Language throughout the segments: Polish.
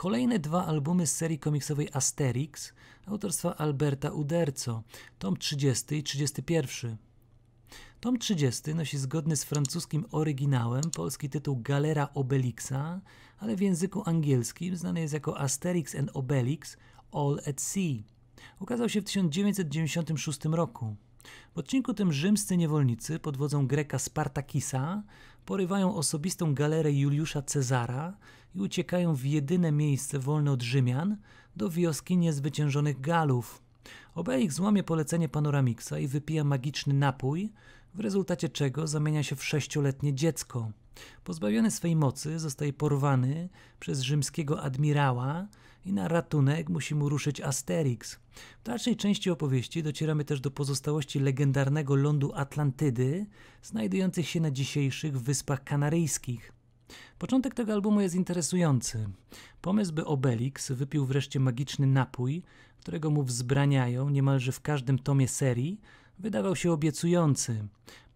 Kolejne dwa albumy z serii komiksowej Asterix autorstwa Alberta Uderco, tom 30 i 31. Tom 30 nosi zgodny z francuskim oryginałem polski tytuł Galera Obelixa, ale w języku angielskim znany jest jako Asterix and Obelix All at Sea. Ukazał się w 1996 roku. W odcinku tym rzymscy niewolnicy pod wodzą Greka Spartakisa porywają osobistą galerę Juliusza Cezara i uciekają w jedyne miejsce wolne od Rzymian, do wioski niezwyciężonych Galów. Obelix złamie polecenie Panoramiksa i wypija magiczny napój, w rezultacie czego zamienia się w sześcioletnie dziecko. Pozbawiony swej mocy zostaje porwany przez rzymskiego admirała, i na ratunek musi mu ruszyć Asterix. W dalszej części opowieści docieramy też do pozostałości legendarnego lądu Atlantydy, znajdujących się na dzisiejszych Wyspach Kanaryjskich. Początek tego albumu jest interesujący. Pomysł, by Obelix wypił wreszcie magiczny napój, którego mu wzbraniają niemalże w każdym tomie serii, wydawał się obiecujący.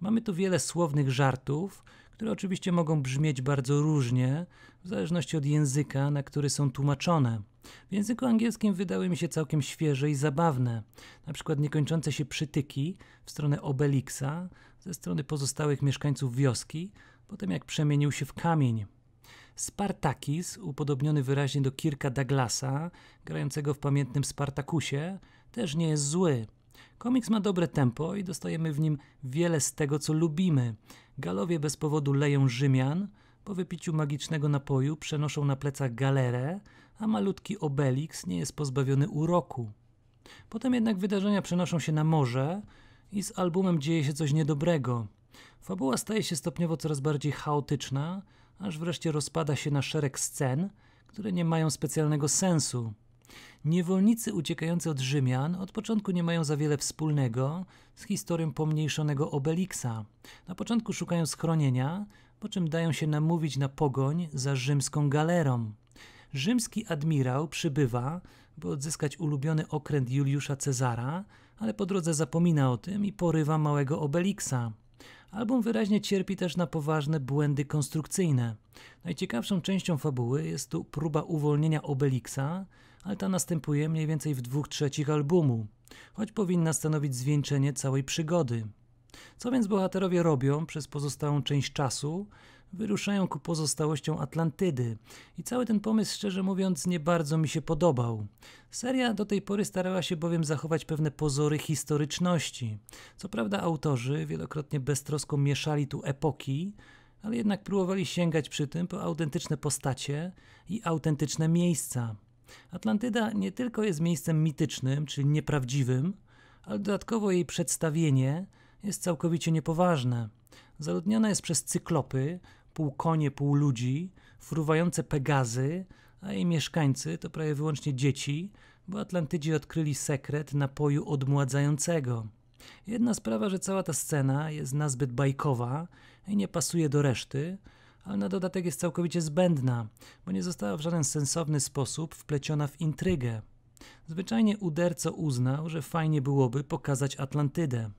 Mamy tu wiele słownych żartów, które oczywiście mogą brzmieć bardzo różnie, w zależności od języka, na który są tłumaczone. W języku angielskim wydały mi się całkiem świeże i zabawne, na przykład niekończące się przytyki w stronę Obelixa ze strony pozostałych mieszkańców wioski, po tym jak przemienił się w kamień. Spartakis, upodobniony wyraźnie do Kirka Douglasa, grającego w pamiętnym Spartakusie, też nie jest zły. Komiks ma dobre tempo i dostajemy w nim wiele z tego, co lubimy. Galowie bez powodu leją Rzymian, po wypiciu magicznego napoju przenoszą na plecach galerę, a malutki Obelix nie jest pozbawiony uroku. Potem jednak wydarzenia przenoszą się na morze i z albumem dzieje się coś niedobrego. Fabuła staje się stopniowo coraz bardziej chaotyczna, aż wreszcie rozpada się na szereg scen, które nie mają specjalnego sensu. Niewolnicy uciekający od Rzymian od początku nie mają za wiele wspólnego z historią pomniejszonego Obelixa. Na początku szukają schronienia, po czym dają się namówić na pogoń za rzymską galerą. Rzymski admirał przybywa, by odzyskać ulubiony okręt Juliusza Cezara, ale po drodze zapomina o tym i porywa małego Obelixa. Album wyraźnie cierpi też na poważne błędy konstrukcyjne. Najciekawszą częścią fabuły jest tu próba uwolnienia Obelixa, ale ta następuje mniej więcej w dwóch trzecich albumu, choć powinna stanowić zwieńczenie całej przygody. Co więc bohaterowie robią przez pozostałą część czasu? Wyruszają ku pozostałościom Atlantydy. I cały ten pomysł, szczerze mówiąc, nie bardzo mi się podobał. Seria do tej pory starała się bowiem zachować pewne pozory historyczności. Co prawda, autorzy wielokrotnie beztrosko mieszali tu epoki, ale jednak próbowali sięgać przy tym po autentyczne postacie i autentyczne miejsca. Atlantyda nie tylko jest miejscem mitycznym, czyli nieprawdziwym, ale dodatkowo jej przedstawienie jest całkowicie niepoważne. Zaludniona jest przez cyklopy, pół konie, pół ludzi, fruwające pegazy, a jej mieszkańcy to prawie wyłącznie dzieci, bo Atlantydzi odkryli sekret napoju odmładzającego. Jedna sprawa, że cała ta scena jest nazbyt bajkowa i nie pasuje do reszty, ale na dodatek jest całkowicie zbędna, bo nie została w żaden sensowny sposób wpleciona w intrygę. Zwyczajnie uderco uznał, że fajnie byłoby pokazać Atlantydę.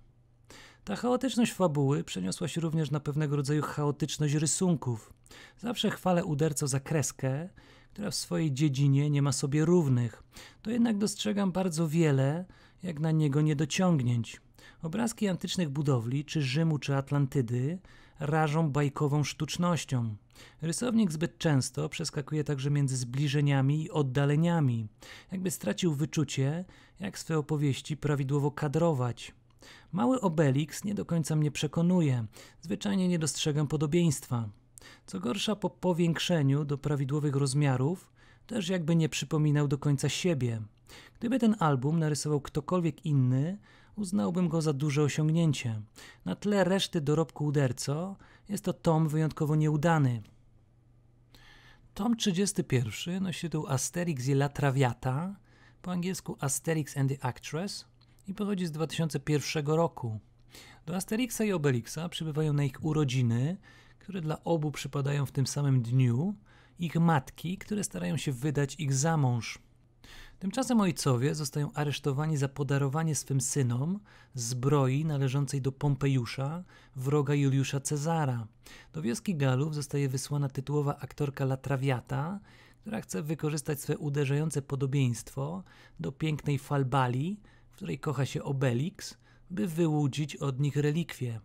Ta chaotyczność fabuły przeniosła się również na pewnego rodzaju chaotyczność rysunków. Zawsze chwalę uderco za kreskę, która w swojej dziedzinie nie ma sobie równych. To jednak dostrzegam bardzo wiele, jak na niego niedociągnięć. Obrazki antycznych budowli, czy Rzymu, czy Atlantydy, rażą bajkową sztucznością. Rysownik zbyt często przeskakuje także między zbliżeniami i oddaleniami, jakby stracił wyczucie, jak swe opowieści prawidłowo kadrować. Mały Obelix nie do końca mnie przekonuje, zwyczajnie nie dostrzegam podobieństwa. Co gorsza, po powiększeniu do prawidłowych rozmiarów, też jakby nie przypominał do końca siebie. Gdyby ten album narysował ktokolwiek inny, uznałbym go za duże osiągnięcie. Na tle reszty dorobku Uderco jest to tom wyjątkowo nieudany. Tom 31 nosi tytuł Asterix i La Traviata, po angielsku Asterix and the Actress, i pochodzi z 2001 roku. Do Asterixa i Obelixa przybywają na ich urodziny, które dla obu przypadają w tym samym dniu, ich matki, które starają się wydać ich za mąż. Tymczasem ojcowie zostają aresztowani za podarowanie swym synom zbroi należącej do Pompejusza, wroga Juliusza Cezara. Do wioski Galów zostaje wysłana tytułowa aktorka Traviata, która chce wykorzystać swe uderzające podobieństwo do pięknej Falbali, której kocha się Obelix, by wyłudzić od nich relikwie.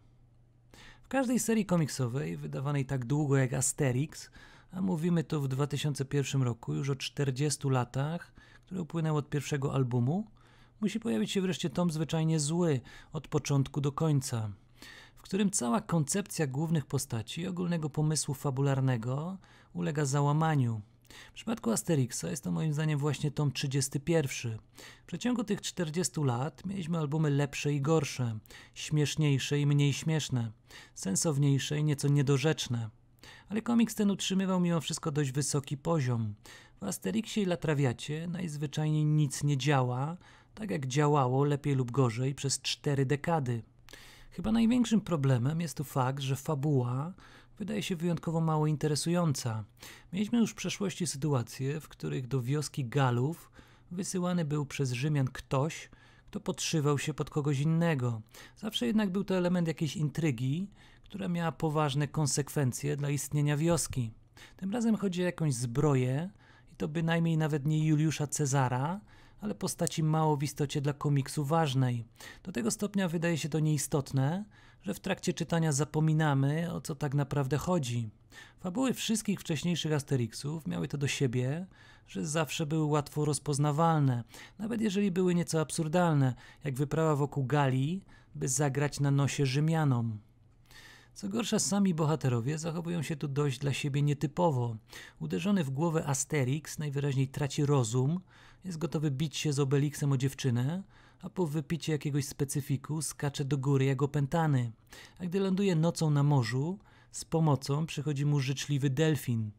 W każdej serii komiksowej, wydawanej tak długo jak Asterix, a mówimy to w 2001 roku, już o 40 latach, które upłynęło od pierwszego albumu, musi pojawić się wreszcie tom zwyczajnie zły, od początku do końca, w którym cała koncepcja głównych postaci, ogólnego pomysłu fabularnego ulega załamaniu – w przypadku Asterixa jest to moim zdaniem właśnie tom 31. W przeciągu tych 40 lat mieliśmy albumy lepsze i gorsze, śmieszniejsze i mniej śmieszne, sensowniejsze i nieco niedorzeczne. Ale komiks ten utrzymywał mimo wszystko dość wysoki poziom. W Asterixie i Latrawiacie najzwyczajniej nic nie działa, tak jak działało lepiej lub gorzej przez cztery dekady. Chyba największym problemem jest tu fakt, że fabuła wydaje się wyjątkowo mało interesująca. Mieliśmy już w przeszłości sytuacje, w których do wioski Galów wysyłany był przez Rzymian ktoś, kto podszywał się pod kogoś innego. Zawsze jednak był to element jakiejś intrygi, która miała poważne konsekwencje dla istnienia wioski. Tym razem chodzi o jakąś zbroję, i to bynajmniej nawet nie Juliusza Cezara, ale postaci mało w istocie dla komiksu ważnej. Do tego stopnia wydaje się to nieistotne, że w trakcie czytania zapominamy o co tak naprawdę chodzi. Fabuły wszystkich wcześniejszych Asterixów miały to do siebie, że zawsze były łatwo rozpoznawalne, nawet jeżeli były nieco absurdalne, jak wyprawa wokół Galii, by zagrać na nosie Rzymianom. Co gorsza, sami bohaterowie zachowują się tu dość dla siebie nietypowo. Uderzony w głowę Asterix najwyraźniej traci rozum, jest gotowy bić się z Obeliksem o dziewczynę, a po wypicie jakiegoś specyfiku skacze do góry jak opętany. A gdy ląduje nocą na morzu, z pomocą przychodzi mu życzliwy delfin.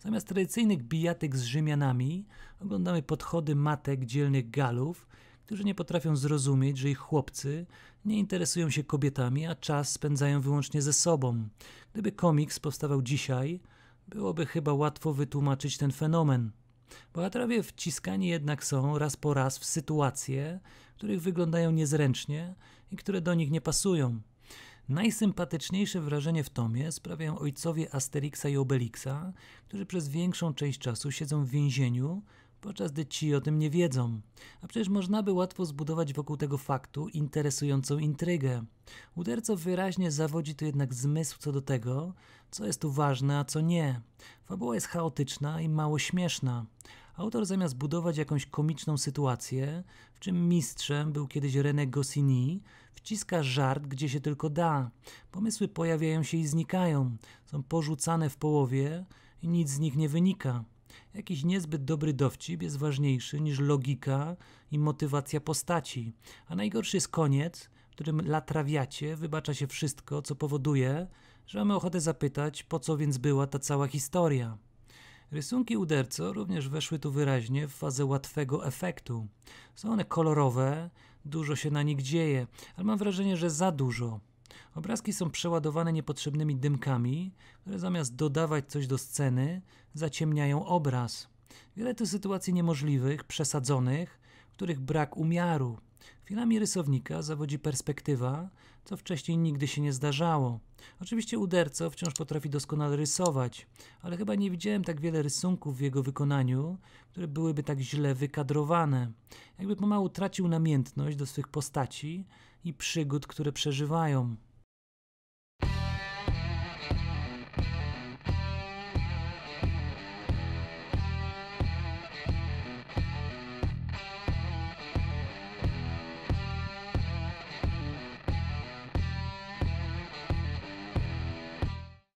Zamiast tradycyjnych bijatyk z Rzymianami, oglądamy podchody matek dzielnych Galów, którzy nie potrafią zrozumieć, że ich chłopcy nie interesują się kobietami, a czas spędzają wyłącznie ze sobą. Gdyby komiks powstawał dzisiaj, byłoby chyba łatwo wytłumaczyć ten fenomen. Bohaterowie wciskani jednak są raz po raz w sytuacje, w których wyglądają niezręcznie i które do nich nie pasują. Najsympatyczniejsze wrażenie w tomie sprawiają ojcowie Asterixa i Obelixa, którzy przez większą część czasu siedzą w więzieniu, podczas gdy ci o tym nie wiedzą. A przecież można by łatwo zbudować wokół tego faktu interesującą intrygę. Uderco wyraźnie zawodzi tu jednak zmysł co do tego, co jest tu ważne, a co nie. Fabuła jest chaotyczna i mało śmieszna. Autor zamiast budować jakąś komiczną sytuację, w czym mistrzem był kiedyś René Goscinny, wciska żart gdzie się tylko da. Pomysły pojawiają się i znikają, są porzucane w połowie i nic z nich nie wynika. Jakiś niezbyt dobry dowcip jest ważniejszy niż logika i motywacja postaci. A najgorszy jest koniec, w którym latrawiacie, wybacza się wszystko, co powoduje, że mamy ochotę zapytać, po co więc była ta cała historia. Rysunki Uderco również weszły tu wyraźnie w fazę łatwego efektu. Są one kolorowe, dużo się na nich dzieje, ale mam wrażenie, że za dużo. Obrazki są przeładowane niepotrzebnymi dymkami, które zamiast dodawać coś do sceny, zaciemniają obraz. Wiele to sytuacji niemożliwych, przesadzonych, w których brak umiaru. Chwilami rysownika zawodzi perspektywa, co wcześniej nigdy się nie zdarzało. Oczywiście uderco wciąż potrafi doskonale rysować, ale chyba nie widziałem tak wiele rysunków w jego wykonaniu, które byłyby tak źle wykadrowane. Jakby pomału tracił namiętność do swych postaci, i przygód, które przeżywają.